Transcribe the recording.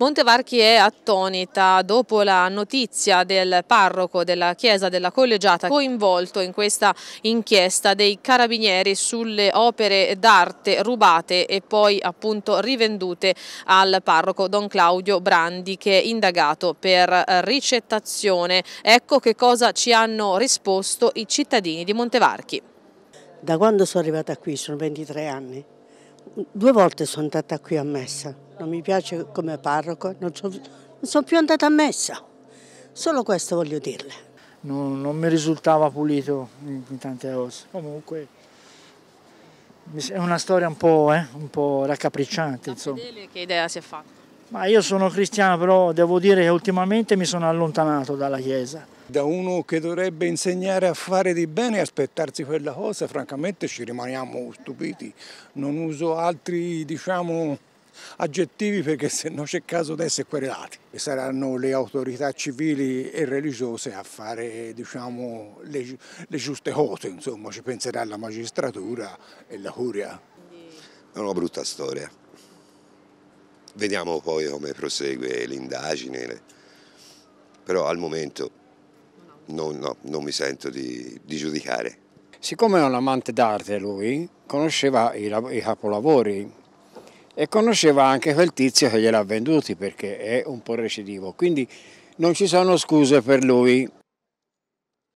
Montevarchi è attonita dopo la notizia del parroco della chiesa della collegiata coinvolto in questa inchiesta dei carabinieri sulle opere d'arte rubate e poi appunto rivendute al parroco Don Claudio Brandi che è indagato per eh, ricettazione. Ecco che cosa ci hanno risposto i cittadini di Montevarchi. Da quando sono arrivata qui, sono 23 anni, due volte sono andata qui a messa, non mi piace come parroco, non sono, non sono più andata a messa, solo questo voglio dirle. Non, non mi risultava pulito in, in, tante cose, comunque è una storia un po', eh, un po raccapricciante. Insomma. Che idea si è fatta? Ma io sono cristiano, però devo dire che ultimamente mi sono allontanato dalla Chiesa. Da uno che dovrebbe insegnare a fare di bene e aspettarsi quella cosa, francamente ci rimaniamo stupiti. Non uso altri, diciamo, aggettivi perché se no c'è caso di essere querelati. saranno le autorità civili e religiose a fare diciamo, le, le, giuste cose, insomma ci penserà la magistratura e la curia. È una brutta storia. Vediamo poi come prosegue l'indagine, però al momento non, no, non mi sento di, di giudicare. Siccome è un amante d'arte lui, conosceva i, i capolavori, e conosceva anche quel tizio che gliel'ha venduti perché è un po' recidivo, quindi non ci sono scuse per lui.